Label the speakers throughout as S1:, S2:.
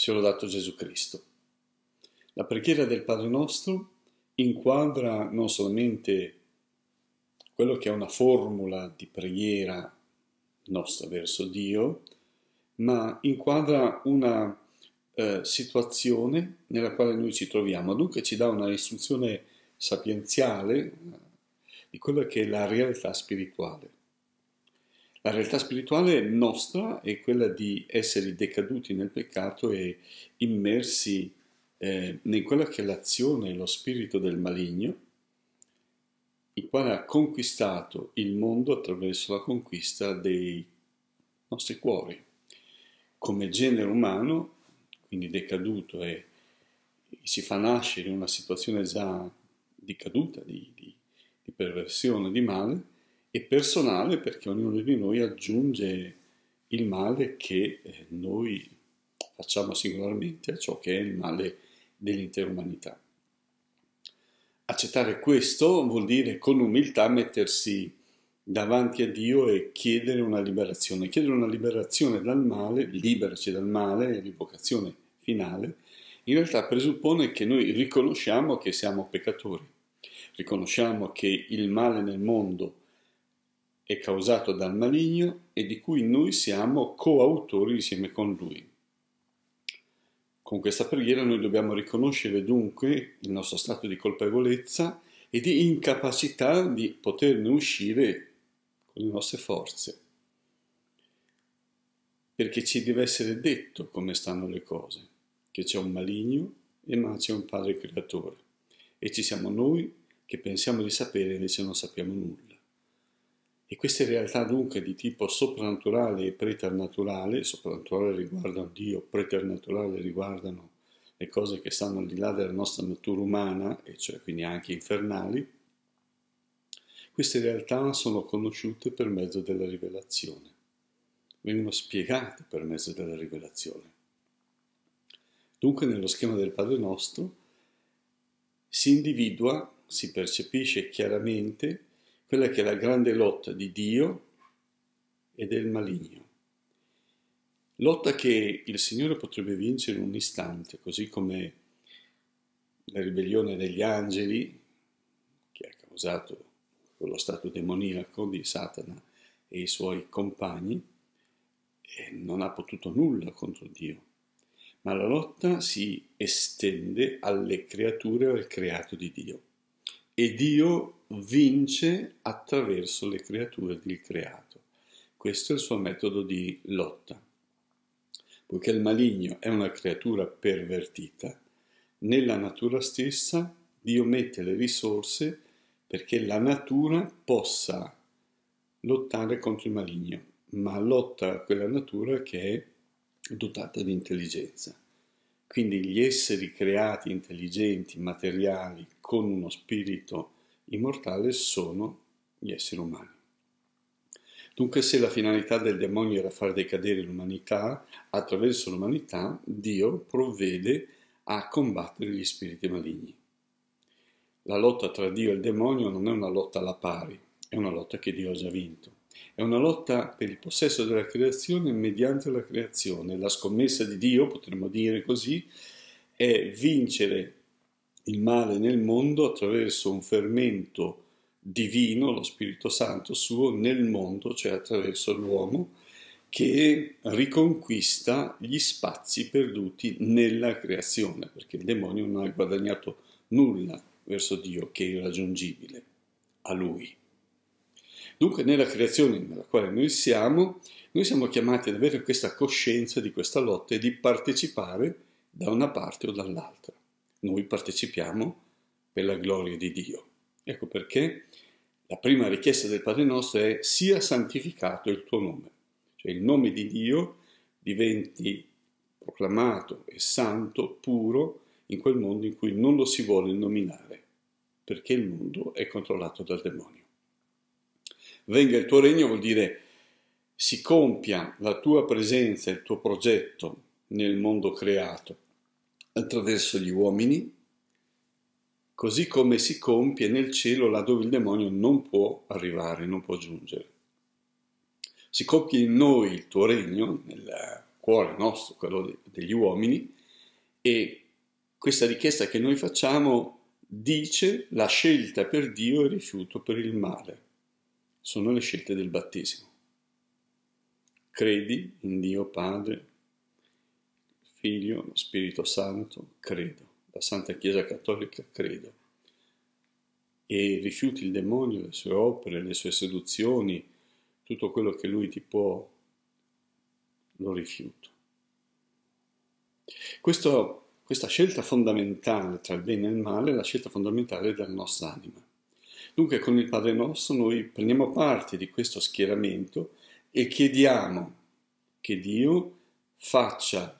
S1: se l'ho dato Gesù Cristo. La preghiera del Padre nostro inquadra non solamente quello che è una formula di preghiera nostra verso Dio, ma inquadra una eh, situazione nella quale noi ci troviamo. Dunque ci dà una istruzione sapienziale eh, di quella che è la realtà spirituale. La realtà spirituale nostra è quella di essere decaduti nel peccato e immersi eh, in quella che è l'azione e lo spirito del maligno, il quale ha conquistato il mondo attraverso la conquista dei nostri cuori. Come genere umano, quindi decaduto e si fa nascere in una situazione già di caduta, di, di, di perversione, di male, e personale perché ognuno di noi aggiunge il male che eh, noi facciamo singolarmente a ciò che è il male dell'intera umanità. Accettare questo vuol dire con umiltà mettersi davanti a Dio e chiedere una liberazione, chiedere una liberazione dal male, liberaci dal male, l'invocazione finale, in realtà presuppone che noi riconosciamo che siamo peccatori, riconosciamo che il male nel mondo è causato dal maligno e di cui noi siamo coautori insieme con lui. Con questa preghiera noi dobbiamo riconoscere dunque il nostro stato di colpevolezza e di incapacità di poterne uscire con le nostre forze, perché ci deve essere detto come stanno le cose, che c'è un maligno e ma c'è un Padre Creatore e ci siamo noi che pensiamo di sapere e invece non sappiamo nulla. E queste realtà dunque di tipo soprannaturale e preternaturale, soprannaturale riguardano Dio, preternaturale riguardano le cose che stanno al di là della nostra natura umana, e cioè quindi anche infernali, queste realtà sono conosciute per mezzo della rivelazione, vengono spiegate per mezzo della rivelazione. Dunque nello schema del Padre nostro si individua, si percepisce chiaramente quella che è la grande lotta di Dio e del maligno. Lotta che il Signore potrebbe vincere in un istante, così come la ribellione degli angeli, che ha causato quello stato demoniaco di Satana e i suoi compagni, non ha potuto nulla contro Dio. Ma la lotta si estende alle creature e al creato di Dio. E Dio vince attraverso le creature del creato. Questo è il suo metodo di lotta. Poiché il maligno è una creatura pervertita, nella natura stessa Dio mette le risorse perché la natura possa lottare contro il maligno, ma lotta quella natura che è dotata di intelligenza. Quindi gli esseri creati intelligenti, materiali, con uno spirito immortale sono gli esseri umani. Dunque se la finalità del demonio era far decadere l'umanità, attraverso l'umanità Dio provvede a combattere gli spiriti maligni. La lotta tra Dio e il demonio non è una lotta alla pari, è una lotta che Dio ha già vinto. È una lotta per il possesso della creazione mediante la creazione. La scommessa di Dio, potremmo dire così, è vincere il male nel mondo attraverso un fermento divino, lo Spirito Santo suo, nel mondo, cioè attraverso l'uomo, che riconquista gli spazi perduti nella creazione, perché il demonio non ha guadagnato nulla verso Dio che è irraggiungibile a lui. Dunque nella creazione nella quale noi siamo, noi siamo chiamati ad avere questa coscienza di questa lotta e di partecipare da una parte o dall'altra noi partecipiamo per la gloria di Dio. Ecco perché la prima richiesta del Padre nostro è sia santificato il tuo nome, cioè il nome di Dio diventi proclamato e santo, puro, in quel mondo in cui non lo si vuole nominare, perché il mondo è controllato dal demonio. Venga il tuo regno vuol dire si compia la tua presenza, il tuo progetto nel mondo creato, attraverso gli uomini, così come si compie nel cielo laddove il demonio non può arrivare, non può giungere. Si compie in noi il tuo regno, nel cuore nostro, quello degli uomini, e questa richiesta che noi facciamo dice la scelta per Dio e il rifiuto per il male. Sono le scelte del battesimo. Credi in Dio Padre, Figlio, Spirito Santo, credo. La Santa Chiesa Cattolica, credo. E rifiuti il demonio, le sue opere, le sue seduzioni, tutto quello che lui ti può, lo rifiuto. Questo, questa scelta fondamentale tra il bene e il male è la scelta fondamentale della nostra anima. Dunque con il Padre nostro noi prendiamo parte di questo schieramento e chiediamo che Dio faccia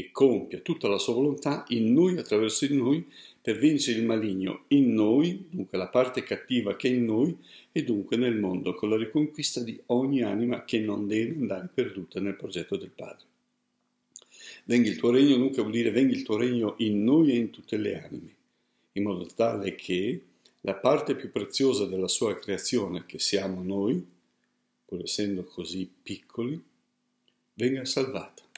S1: e compia tutta la sua volontà in noi, attraverso di noi, per vincere il maligno in noi, dunque la parte cattiva che è in noi, e dunque nel mondo, con la riconquista di ogni anima che non deve andare perduta nel progetto del Padre. Venga il tuo regno, dunque vuol dire venga il tuo regno in noi e in tutte le anime, in modo tale che la parte più preziosa della sua creazione, che siamo noi, pur essendo così piccoli, venga salvata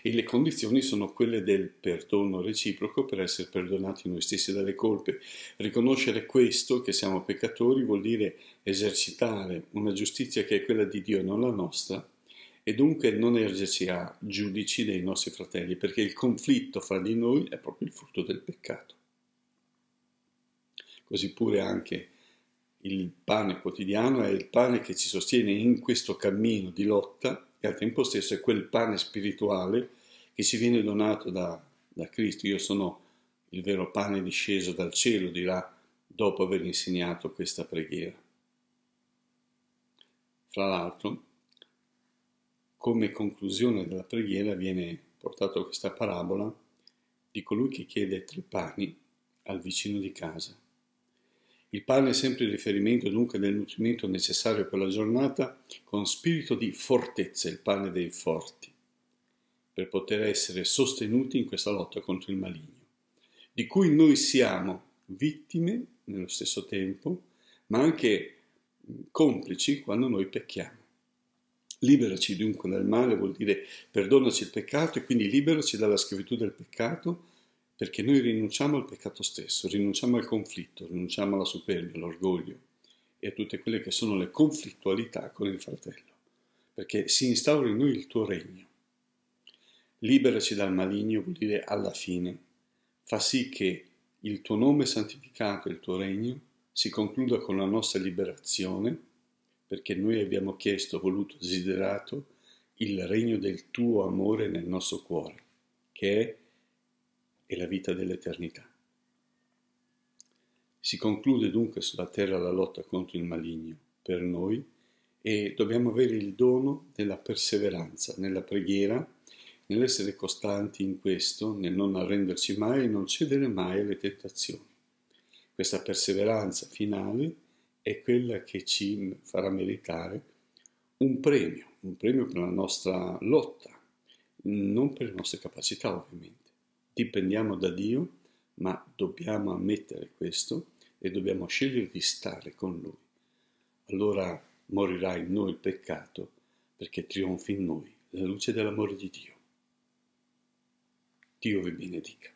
S1: e le condizioni sono quelle del perdono reciproco per essere perdonati noi stessi dalle colpe. Riconoscere questo, che siamo peccatori, vuol dire esercitare una giustizia che è quella di Dio, non la nostra, e dunque non ergerci a giudici dei nostri fratelli, perché il conflitto fra di noi è proprio il frutto del peccato. Così pure anche il pane quotidiano è il pane che ci sostiene in questo cammino di lotta e al tempo stesso è quel pane spirituale che ci viene donato da, da Cristo. Io sono il vero pane disceso dal cielo, di là dopo aver insegnato questa preghiera. Fra l'altro, come conclusione della preghiera viene portata questa parabola di colui che chiede tre pani al vicino di casa. Il pane è sempre il riferimento dunque del nutrimento necessario per la giornata con spirito di fortezza, il pane dei forti, per poter essere sostenuti in questa lotta contro il maligno, di cui noi siamo vittime nello stesso tempo, ma anche complici quando noi pecchiamo. Liberaci dunque dal male vuol dire perdonaci il peccato e quindi liberaci dalla schiavitù del peccato perché noi rinunciamo al peccato stesso, rinunciamo al conflitto, rinunciamo alla superbia, all'orgoglio e a tutte quelle che sono le conflittualità con il fratello, perché si instaura in noi il tuo regno. Liberaci dal maligno vuol dire alla fine, fa sì che il tuo nome santificato il tuo regno si concluda con la nostra liberazione, perché noi abbiamo chiesto, voluto, desiderato il regno del tuo amore nel nostro cuore, che è e la vita dell'eternità. Si conclude dunque sulla terra la lotta contro il maligno per noi e dobbiamo avere il dono della perseveranza nella preghiera, nell'essere costanti in questo, nel non arrenderci mai e non cedere mai alle tentazioni. Questa perseveranza finale è quella che ci farà meritare un premio, un premio per la nostra lotta, non per le nostre capacità ovviamente dipendiamo da Dio, ma dobbiamo ammettere questo e dobbiamo scegliere di stare con Lui. Allora morirà in noi il peccato perché trionfi in noi la luce dell'amore di Dio. Dio vi benedica.